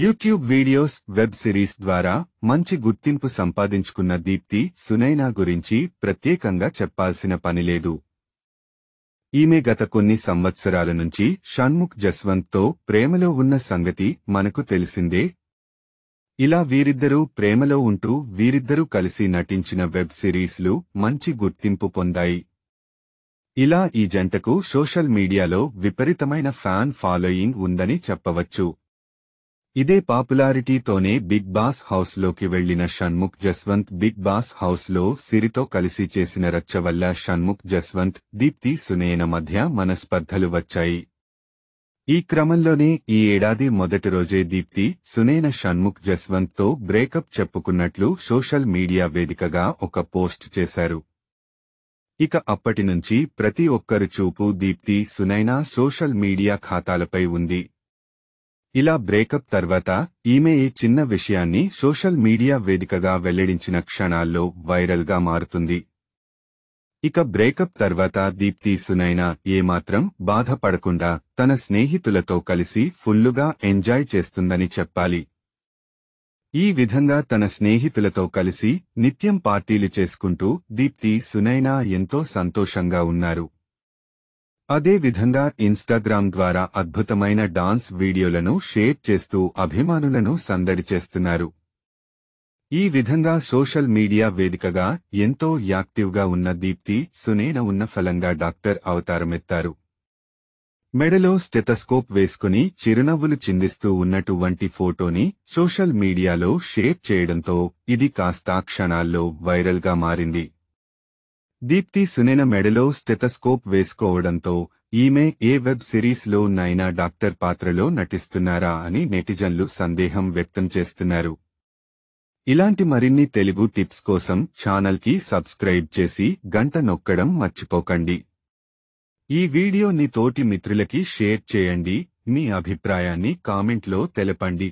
YouTube videos web series ద్వారా మంచి గుర్తింపు సంపాదించుకున్న దీప్తి సునైనా గురించి ప్రత్యేకంగా చెప్పాల్సిన పనిలేదు ఈమె గత కొన్ని సంవత్సరాల నుంచి షణ్ముఖ్ జస్వంత్తో ప్రేమలో ఉన్న సంగతి మనకు తెలిసిందే ఇలా వీరిద్దరూ ప్రేమలో ఉంటూ వీరిద్దరూ కలిసి నటించిన వెబ్ సిరీస్లు మంచి గుర్తింపు పొందాయి ఇలా ఈ జంటకు సోషల్ మీడియాలో విపరీతమైన ఫ్యాన్ ఫాలోయింగ్ ఉందని చెప్పవచ్చు ఇదే పాపులారిటీతోనే బిగ్ బాస్ హౌస్లోకి వెళ్లిన షణ్ముఖ్ జస్వంత్ బిగ్ బాస్ హౌస్లో సిరితో కలిసి చేసిన రచ్చ వల్ల షణ్ముఖ్ జస్వంత్ దీప్తి సునేన మధ్య మనస్పర్ధలు వచ్చాయి ఈ క్రమంలోనే ఈ ఏడాది మొదటి రోజే దీప్తి సునేన షణ్ముఖ్ జస్వంత్తో బ్రేకప్ చెప్పుకున్నట్లు సోషల్ మీడియా వేదికగా ఒక పోస్ట్ చేశారు ఇక అప్పటి నుంచి ప్రతి ఒక్కరు చూపు దీప్తి సునైనా సోషల్ మీడియా ఖాతాలపై ఉంది ఇలా బ్రేకప్ తర్వాత ఈమె ఈ చిన్న విషయాన్ని సోషల్ మీడియా వేదికగా వెల్లడించిన క్షణాల్లో వైరల్గా మారుతుంది ఇక బ్రేకప్ తర్వాత దీప్తి సునైనా ఏమాత్రం బాధపడకుండా తన స్నేహితులతో కలిసి ఫుల్లుగా ఎంజాయ్ చేస్తుందని చెప్పాలి ఈ విధంగా తన స్నేహితులతో కలిసి నిత్యం పార్టీలు చేసుకుంటూ దీప్తి సునైనా ఎంతో సంతోషంగా ఉన్నారు అదేవిధంగా ఇన్స్టాగ్రామ్ ద్వారా అద్భుతమైన డాన్స్ వీడియోలను షేర్ చేస్తూ అభిమానులను సందడి చేస్తున్నారు ఈ విధంగా సోషల్ మీడియా వేదికగా ఎంతో యాక్టివ్గా ఉన్న దీప్తి సునేన ఉన్న ఫలంగా డాక్టర్ అవతారమెత్తారు మెడలో స్టెతస్కోప్ వేసుకుని చిరునవ్వులు చిందిస్తూ ఉన్నటువంటి ఫోటోని సోషల్ మీడియాలో షేర్ చేయడంతో ఇది కాస్త క్షణాల్లో వైరల్గా మారింది దీప్తి సునేన మెడలో స్టెతస్కోప్ వేసుకోవడంతో ఈమె ఏ వెబ్ సిరీస్లో నైనా డాక్టర్ పాత్రలో నటిస్తున్నారా అని నెటిజన్లు సందేహం వ్యక్తం చేస్తున్నారు ఇలాంటి మరిన్ని తెలుగు టిప్స్ కోసం ఛానల్కి సబ్స్క్రైబ్ చేసి గంట నొక్కడం మర్చిపోకండి ఈ వీడియోని తోటి మిత్రులకి షేర్ చేయండి మీ అభిప్రాయాన్ని కామెంట్లో తెలపండి